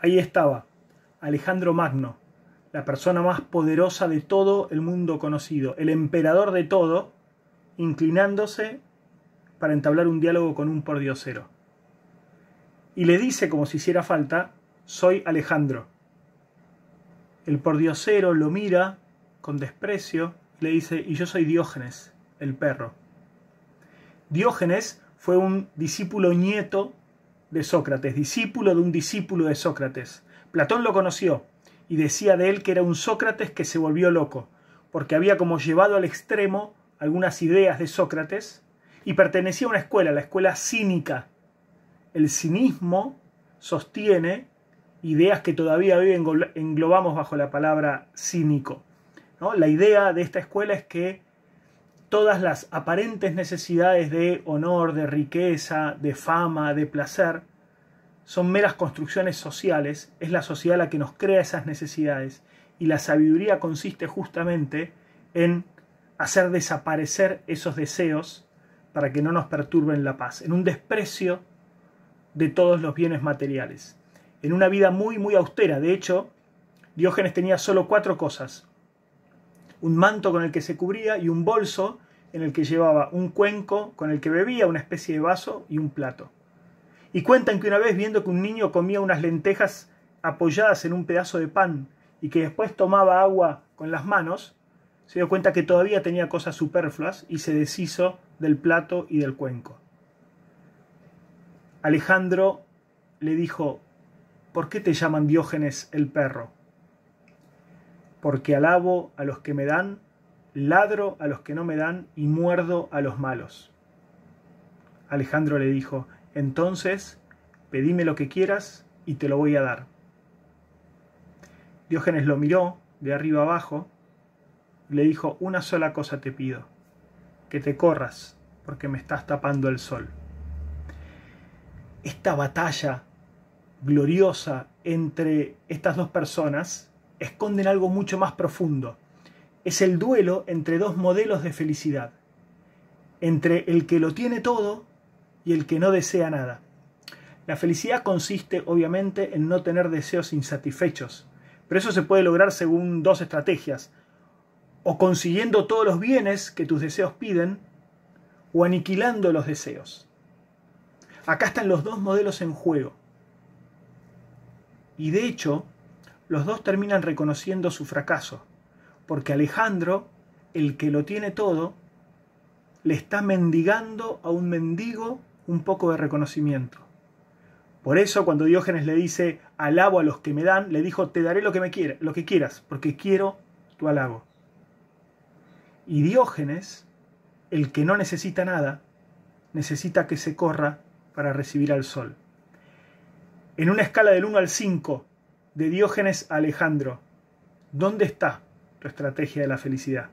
Ahí estaba, Alejandro Magno, la persona más poderosa de todo el mundo conocido, el emperador de todo, inclinándose para entablar un diálogo con un pordiosero. Y le dice, como si hiciera falta, soy Alejandro. El pordiosero lo mira con desprecio y le dice, y yo soy Diógenes, el perro. Diógenes fue un discípulo nieto de Sócrates, discípulo de un discípulo de Sócrates. Platón lo conoció y decía de él que era un Sócrates que se volvió loco, porque había como llevado al extremo algunas ideas de Sócrates y pertenecía a una escuela, la escuela cínica. El cinismo sostiene ideas que todavía hoy englobamos bajo la palabra cínico. La idea de esta escuela es que todas las aparentes necesidades de honor, de riqueza, de fama, de placer, son meras construcciones sociales, es la sociedad la que nos crea esas necesidades y la sabiduría consiste justamente en hacer desaparecer esos deseos para que no nos perturben la paz, en un desprecio de todos los bienes materiales, en una vida muy, muy austera. De hecho, Diógenes tenía solo cuatro cosas, un manto con el que se cubría y un bolso en el que llevaba un cuenco con el que bebía, una especie de vaso y un plato. Y cuentan que una vez viendo que un niño comía unas lentejas apoyadas en un pedazo de pan y que después tomaba agua con las manos, se dio cuenta que todavía tenía cosas superfluas y se deshizo del plato y del cuenco. Alejandro le dijo, ¿por qué te llaman Diógenes el perro? porque alabo a los que me dan, ladro a los que no me dan y muerdo a los malos. Alejandro le dijo, entonces, pedime lo que quieras y te lo voy a dar. Diógenes lo miró de arriba abajo y le dijo, una sola cosa te pido, que te corras, porque me estás tapando el sol. Esta batalla gloriosa entre estas dos personas esconden algo mucho más profundo. Es el duelo entre dos modelos de felicidad, entre el que lo tiene todo y el que no desea nada. La felicidad consiste obviamente en no tener deseos insatisfechos, pero eso se puede lograr según dos estrategias, o consiguiendo todos los bienes que tus deseos piden, o aniquilando los deseos. Acá están los dos modelos en juego. Y de hecho, los dos terminan reconociendo su fracaso, porque Alejandro, el que lo tiene todo, le está mendigando a un mendigo un poco de reconocimiento. Por eso cuando Diógenes le dice alabo a los que me dan, le dijo te daré lo que me lo que quieras, porque quiero tu alabo. Y Diógenes, el que no necesita nada, necesita que se corra para recibir al sol. En una escala del 1 al 5, de Diógenes Alejandro. ¿Dónde está tu estrategia de la felicidad?